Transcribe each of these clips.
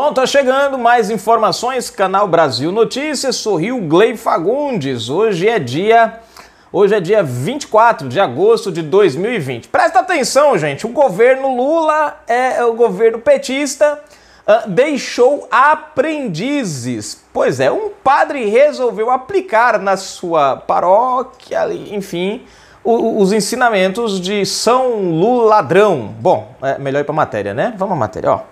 Bom, tá chegando mais informações, canal Brasil Notícias, sorriu Glei Fagundes. Hoje é dia Hoje é dia 24 de agosto de 2020. Presta atenção, gente, o governo Lula é, é o governo petista uh, deixou aprendizes. Pois é, um padre resolveu aplicar na sua paróquia, enfim, os ensinamentos de São Luladrão. Bom, é melhor ir para matéria, né? Vamos à matéria, ó.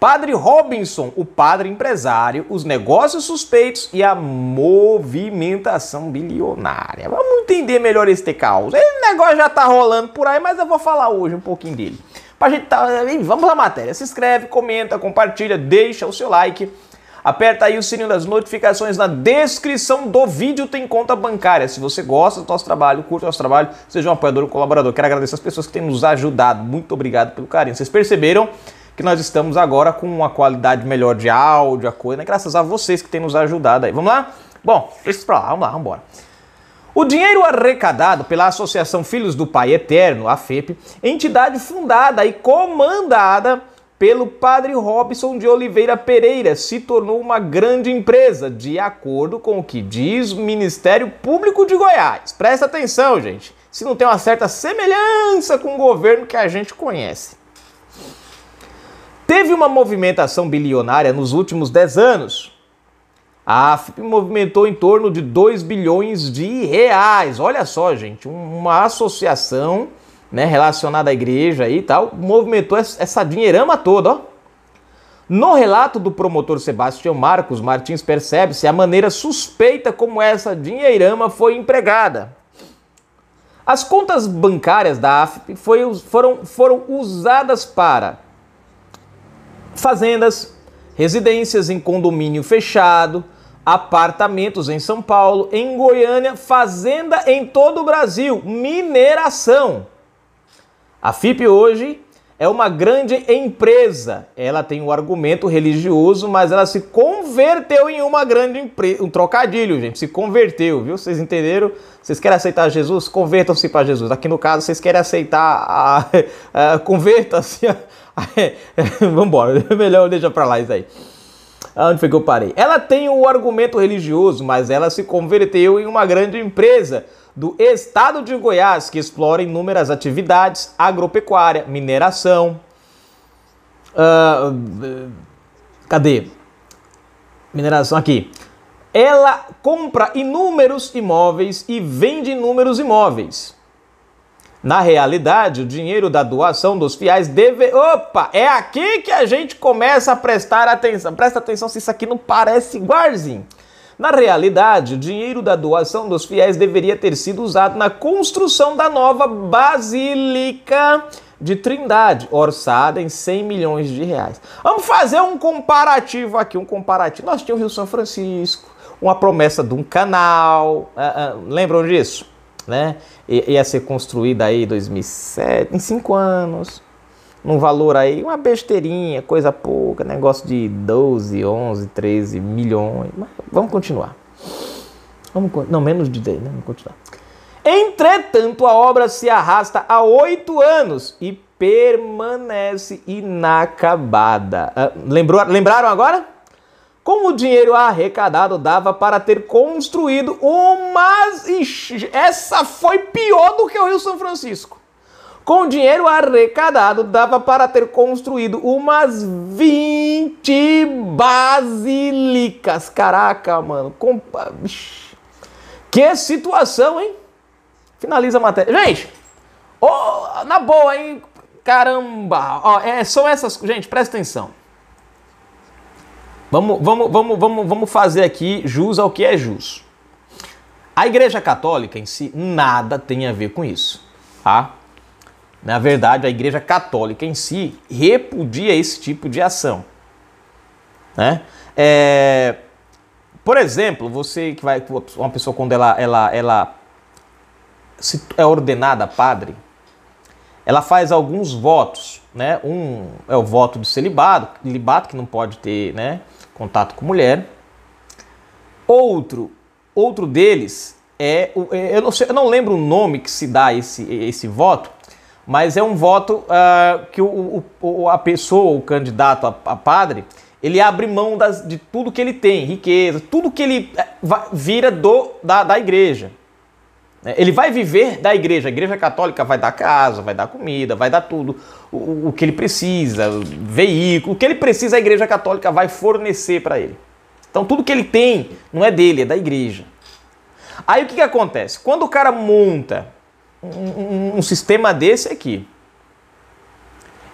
Padre Robinson, o padre empresário, os negócios suspeitos e a movimentação bilionária. Vamos entender melhor este caos. Esse negócio já tá rolando por aí, mas eu vou falar hoje um pouquinho dele. Pra gente tá... Vamos à matéria. Se inscreve, comenta, compartilha, deixa o seu like. Aperta aí o sininho das notificações na descrição do vídeo, tem conta bancária. Se você gosta do nosso trabalho, curte o nosso trabalho, seja um apoiador ou um colaborador. Quero agradecer as pessoas que têm nos ajudado. Muito obrigado pelo carinho. Vocês perceberam que nós estamos agora com uma qualidade melhor de áudio, a coisa, né? graças a vocês que têm nos ajudado aí. Vamos lá? Bom, deixa isso pra lá, vamos lá, vamos embora. O dinheiro arrecadado pela Associação Filhos do Pai Eterno, a FEP, entidade fundada e comandada pelo padre Robson de Oliveira Pereira, se tornou uma grande empresa, de acordo com o que diz o Ministério Público de Goiás. Presta atenção, gente, se não tem uma certa semelhança com o governo que a gente conhece teve uma movimentação bilionária nos últimos 10 anos. A AFP movimentou em torno de 2 bilhões de reais. Olha só, gente, uma associação né, relacionada à igreja e tal movimentou essa dinheirama toda. Ó. No relato do promotor Sebastião Marcos Martins, percebe-se a maneira suspeita como essa dinheirama foi empregada. As contas bancárias da AFP foram, foram usadas para fazendas, residências em condomínio fechado, apartamentos em São Paulo, em Goiânia, fazenda em todo o Brasil, mineração. A FIP hoje é uma grande empresa. Ela tem um argumento religioso, mas ela se converteu em uma grande empresa. Um trocadilho, gente. Se converteu, viu? Vocês entenderam? Vocês querem aceitar Jesus? Convertam-se para Jesus. Aqui no caso, vocês querem aceitar a. Converta-se. A... Vamos embora. Melhor deixa para lá isso aí. Onde foi que eu parei? Ela tem o um argumento religioso, mas ela se converteu em uma grande empresa do estado de Goiás, que explora inúmeras atividades, agropecuária, mineração. Uh, cadê? Mineração aqui. Ela compra inúmeros imóveis e vende inúmeros imóveis. Na realidade, o dinheiro da doação dos fiéis deve. Opa! É aqui que a gente começa a prestar atenção. Presta atenção se isso aqui não parece igualzinho. Na realidade, o dinheiro da doação dos fiéis deveria ter sido usado na construção da nova Basílica de Trindade, orçada em 100 milhões de reais. Vamos fazer um comparativo aqui, um comparativo. Nós tínhamos o Rio São Francisco, uma promessa de um canal, uh, uh, lembram disso? Né? I ia ser construída aí em 2007, em cinco anos num valor aí, uma besteirinha, coisa pouca, negócio de 12, 11, 13 milhões. Mas vamos continuar. Vamos, não, menos de 10, né? Vamos continuar. Entretanto, a obra se arrasta há oito anos e permanece inacabada. Ah, lembrou, lembraram agora? como o dinheiro arrecadado, dava para ter construído uma. Ixi, essa foi pior do que o Rio São Francisco. Com dinheiro arrecadado, dava para ter construído umas 20 basílicas, Caraca, mano. Compa... Que situação, hein? Finaliza a matéria. Gente, oh, na boa, hein? Caramba. Ó, oh, é, são essas... Gente, presta atenção. Vamos, vamos, vamos, vamos, vamos fazer aqui jus ao que é jus. A Igreja Católica em si nada tem a ver com isso, tá? Na verdade, a Igreja Católica em si repudia esse tipo de ação. Né? É, por exemplo, você que vai. Uma pessoa, quando ela, ela, ela se é ordenada padre, ela faz alguns votos. Né? Um é o voto do celibato, celibato que não pode ter né, contato com mulher. Outro, outro deles é, é eu não, sei, eu não lembro o nome que se dá esse, esse voto, mas é um voto uh, que o, o, a pessoa, o candidato a, a padre, ele abre mão das, de tudo que ele tem, riqueza, tudo que ele eh, vira do, da, da igreja. Né? Ele vai viver da igreja. A igreja católica vai dar casa, vai dar comida, vai dar tudo. O, o que ele precisa, veículo, o que ele precisa, a igreja católica vai fornecer para ele. Então tudo que ele tem não é dele, é da igreja. Aí o que, que acontece? Quando o cara monta um, um sistema desse aqui.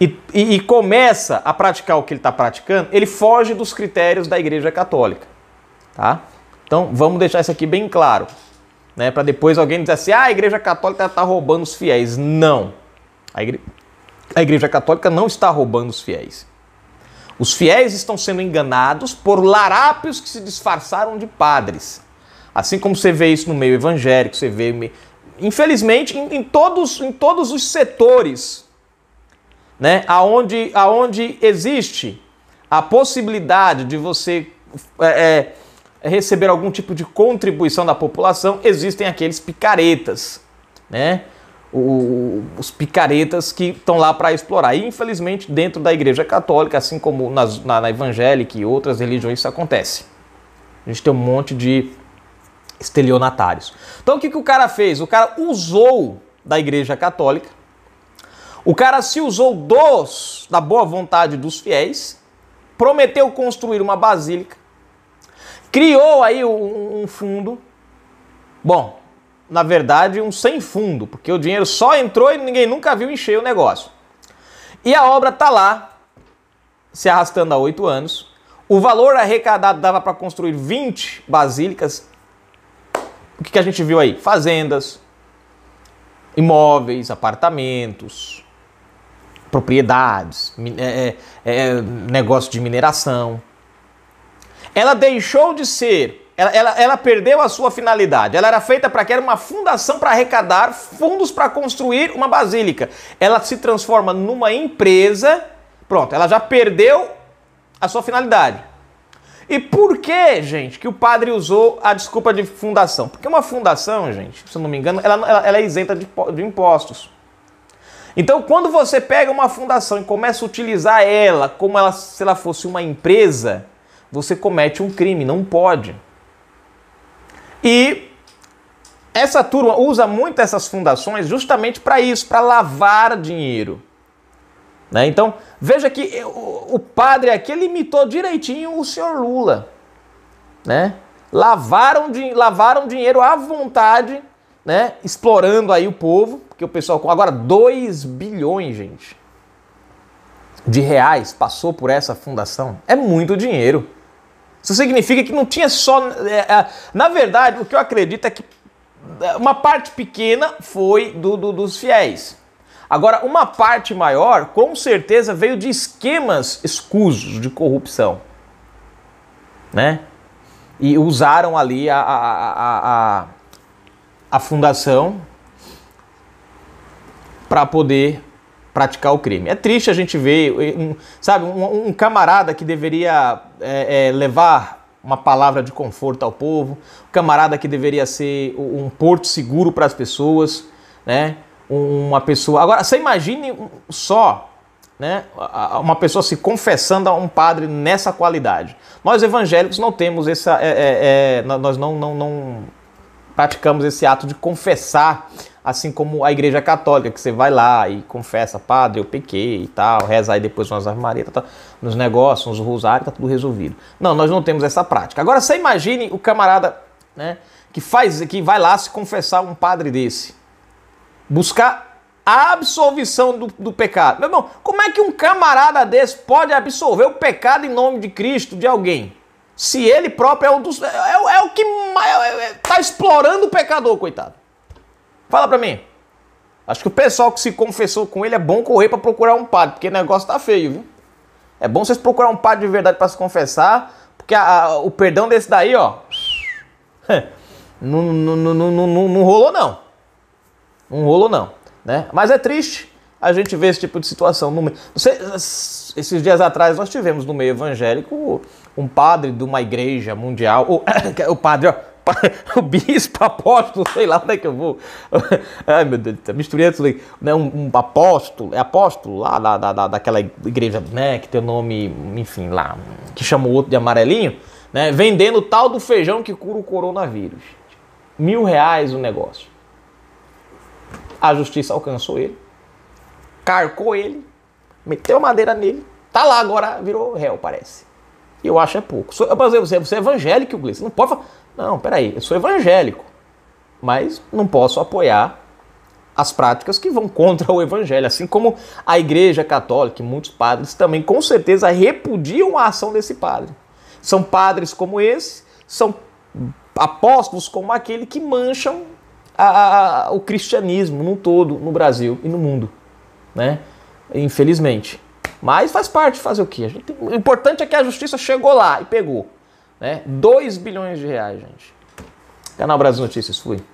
E, e, e, começa a praticar o que ele está praticando, ele foge dos critérios da Igreja Católica. Tá? Então vamos deixar isso aqui bem claro. Né? Para depois alguém dizer assim: ah, a Igreja Católica está roubando os fiéis. Não. A, igre... a Igreja Católica não está roubando os fiéis. Os fiéis estão sendo enganados por larápios que se disfarçaram de padres. Assim como você vê isso no meio evangélico, você vê infelizmente, em, em, todos, em todos os setores, né, aonde, aonde existe a possibilidade de você é, é receber algum tipo de contribuição da população, existem aqueles picaretas, né? O, os picaretas que estão lá para explorar. E, infelizmente, dentro da Igreja Católica, assim como nas, na, na evangélica e outras religiões, isso acontece. A gente tem um monte de estelionatários. Então o que, que o cara fez? O cara usou da Igreja Católica, o cara se usou dos, da boa vontade dos fiéis, prometeu construir uma basílica, criou aí um, um fundo. Bom, na verdade, um sem fundo, porque o dinheiro só entrou e ninguém nunca viu encher o negócio. E a obra tá lá, se arrastando há oito anos. O valor arrecadado dava para construir 20 basílicas, que a gente viu aí? Fazendas, imóveis, apartamentos, propriedades, é, é, é, negócio de mineração. Ela deixou de ser, ela, ela, ela perdeu a sua finalidade. Ela era feita para que era uma fundação para arrecadar fundos para construir uma basílica. Ela se transforma numa empresa. Pronto, ela já perdeu a sua finalidade. E por que, gente, que o padre usou a desculpa de fundação? Porque uma fundação, gente, se eu não me engano, ela, ela, ela é isenta de, de impostos. Então, quando você pega uma fundação e começa a utilizar ela como ela, se ela fosse uma empresa, você comete um crime, não pode. E essa turma usa muito essas fundações justamente para isso, para lavar dinheiro. Né? Então, veja que o, padre aqui limitou imitou direitinho o senhor Lula. Né? Lavaram, de, lavaram dinheiro à vontade, né? explorando aí o povo, porque o pessoal com agora 2 bilhões, gente, de reais passou por essa fundação. É muito dinheiro. Isso significa que não tinha só. É, é, na verdade, o que eu acredito é que é, uma parte pequena foi do, do dos fiéis. Agora, uma parte maior, com certeza, veio de esquemas escusos de corrupção, né? E usaram ali a, a, a, a fundação para poder praticar o crime. É triste a gente ver, um, sabe, um, um, camarada que deveria é, é, levar uma palavra de conforto ao povo, um camarada que deveria ser um porto seguro para as pessoas, né? uma pessoa. Agora, você imagine só né, uma pessoa se confessando a um padre nessa qualidade. Nós evangélicos não temos essa. É, é, é, nós não, não, não praticamos esse ato de confessar, assim como a Igreja Católica, que você vai lá e confessa, padre, eu pequei e tal, reza aí depois umas armarias, tá, tá, nos negócios, uns rosários, tá tudo resolvido. Não, nós não temos essa prática. Agora, você imagine o camarada né, que faz, que vai lá se confessar um padre desse buscar a absolvição do, do pecado. Meu irmão, como é que um camarada desse pode absolver o pecado em nome de Cristo de alguém? Se ele próprio é o, dos, é, é, é o que está é, é, explorando o pecador, coitado. Fala para mim. Acho que o pessoal que se confessou com ele é bom correr para procurar um padre, porque o negócio tá feio, viu? É bom vocês procurar um padre de verdade para se confessar, porque a, a, o perdão desse daí, ó, não, não, não, não, não rolou não um rolo não, né? Mas é triste a gente ver esse tipo de situação. No... esses dias atrás nós tivemos no meio evangélico um padre de uma igreja mundial, o padre, ó, o bispo, apóstolo, sei lá onde é que eu vou. Ai meu Deus, misturei tudo aí. Né? Um, um, apóstolo, é apóstolo lá da, da, da, daquela igreja, né? Que tem o nome, enfim, lá, que chama o outro de amarelinho, né? Vendendo tal do feijão que cura o coronavírus. Mil reais o negócio. A justiça alcançou ele, carcou ele, meteu madeira nele, tá lá agora, virou réu, parece. Eu acho é pouco. eu você é evangélico, Gleice. Não pode falar. Não, peraí, eu sou evangélico. Mas não posso apoiar as práticas que vão contra o evangelho. Assim como a igreja católica, muitos padres também com certeza repudiam a ação desse padre. São padres como esse, são apóstolos como aquele que mancham a, a, o cristianismo num todo no Brasil e no mundo, né? Infelizmente. Mas faz parte fazer o quê? Gente, o importante é que a justiça chegou lá e pegou. Né? 2 bilhões de reais, gente. Canal Brasil Notícias, fui.